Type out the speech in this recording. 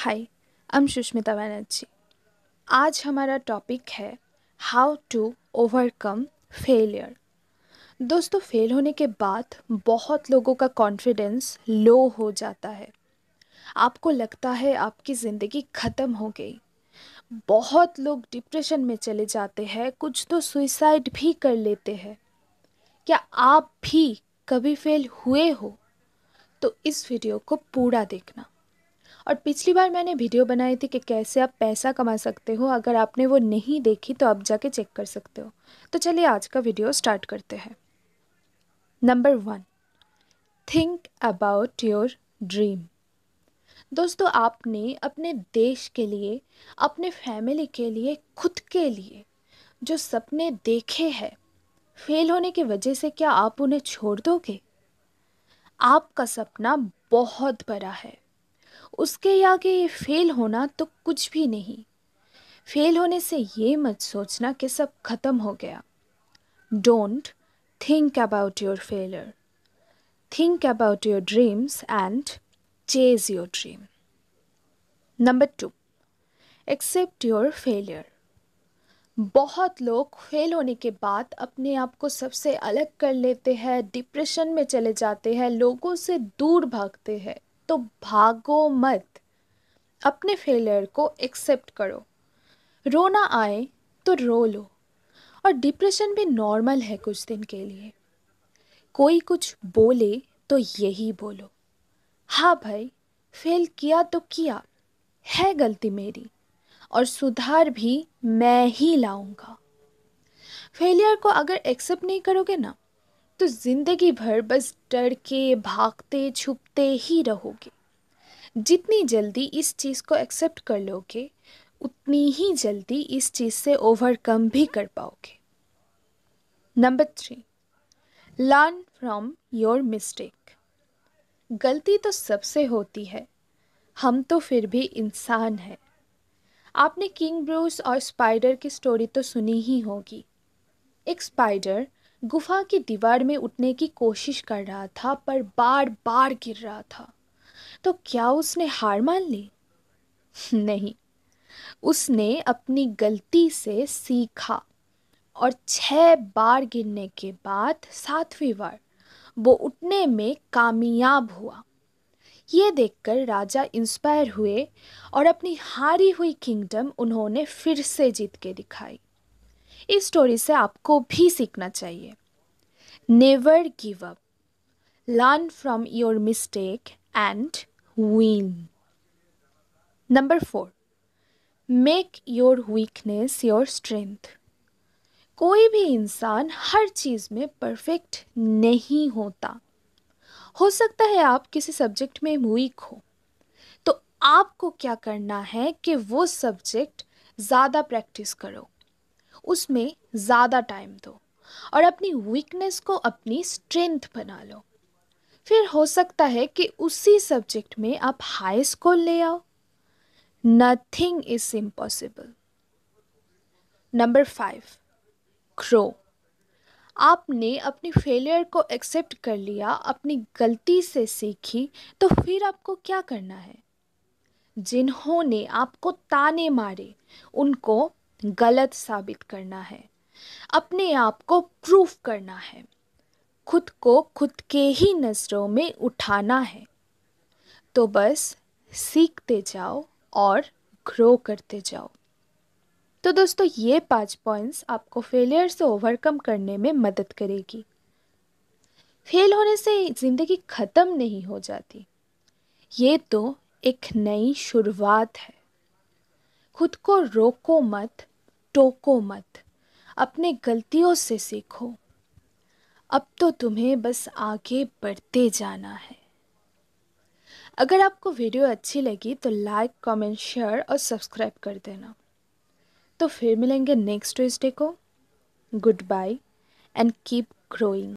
hi I am Sushmita Banerjee आज हमारा topic है हाउ टू ओवरकम फेलियर दोस्तों फेल होने के बाद बहुत लोगों का कॉन्फिडेंस लो हो जाता है आपको लगता है आपकी ज़िंदगी ख़त्म हो गई बहुत लोग डिप्रेशन में चले जाते हैं कुछ तो सुइसाइड भी कर लेते हैं क्या आप भी कभी फेल हुए हो तो इस वीडियो को पूरा देखना और पिछली बार मैंने वीडियो बनाई थी कि कैसे आप पैसा कमा सकते हो अगर आपने वो नहीं देखी तो आप जाके चेक कर सकते हो तो चलिए आज का वीडियो स्टार्ट करते हैं number one think about your dream दोस्तों आपने अपने देश के लिए अपने फैमिली के लिए खुद के लिए जो सपने देखे हैं फेल होने की वजह से क्या आप उन्हें छोड़ दोगे आपका सपना बहुत बड़ा है उसके आगे फेल होना तो कुछ भी नहीं फेल होने से ये मत सोचना कि सब खत्म हो गया don't think about your failure think about your dreams and chase your dream number two accept your failure बहुत लोग फेल होने के बाद अपने आप को सबसे अलग कर लेते हैं डिप्रेशन में चले जाते हैं लोगों से दूर भागते हैं तो भागो मत अपने फेलियर को एक्सेप्ट करो रोना आए तो रो लो और डिप्रेशन भी नॉर्मल है कुछ दिन के लिए कोई कुछ बोले तो यही बोलो हाँ भाई फेल किया तो किया है गलती मेरी और सुधार भी मैं ही लाऊंगा फेलियर को अगर एक्सेप्ट नहीं करोगे ना तो ज़िंदगी भर बस डर के भागते छुपते ही रहोगे जितनी जल्दी इस चीज़ को एक्सेप्ट कर लोगे उतनी ही जल्दी इस चीज़ से ओवरकम भी कर पाओगे number three learn from your mistake गलती तो सबसे होती है हम तो फिर भी इंसान हैं आपने किंग ब्रूस और स्पाइडर की स्टोरी तो सुनी ही होगी एक स्पाइडर गुफा की दीवार में उठने की कोशिश कर रहा था पर बार बार गिर रहा था तो क्या उसने हार मान ली नहीं उसने अपनी गलती से सीखा और छः बार गिरने के बाद सातवीं बार वो उठने में कामयाब हुआ ये देखकर राजा इंस्पायर हुए और अपनी हारी हुई किंगडम उन्होंने फिर से जीत के दिखाई इस स्टोरी से आपको भी सीखना चाहिए never give up learn from your mistake and win number four make your weakness your strength कोई भी इंसान हर चीज़ में परफेक्ट नहीं होता हो सकता है आप किसी सब्जेक्ट में वीक हो तो आपको क्या करना है कि वो सब्जेक्ट ज़्यादा प्रैक्टिस करो उसमें ज़्यादा टाइम दो और अपनी वीकनेस को अपनी स्ट्रेंथ बना लो फिर हो सकता है कि उसी सब्जेक्ट में आप हाई स्कोर ले आओ nothing is impossible number five क्रो आपने अपनी फेलियर को एक्सेप्ट कर लिया अपनी गलती से सीखी तो फिर आपको क्या करना है जिन्होंने आपको ताने मारे उनको गलत साबित करना है अपने आप को प्रूफ करना है खुद को खुद के ही नज़रों में उठाना है तो बस सीखते जाओ और ग्रो करते जाओ तो दोस्तों ये पांच पॉइंट्स आपको फेलियर से ओवरकम करने में मदद करेगी फेल होने से ज़िंदगी ख़त्म नहीं हो जाती ये तो एक नई शुरुआत है खुद को रोको मत टोको मत अपने गलतियों से सीखो अब तो तुम्हें बस आगे बढ़ते जाना है अगर आपको वीडियो अच्छी लगी तो लाइक कमेंट शेयर और सब्सक्राइब कर देना तो फिर मिलेंगे नेक्स्ट ट्यूजडे को good bye and keep growing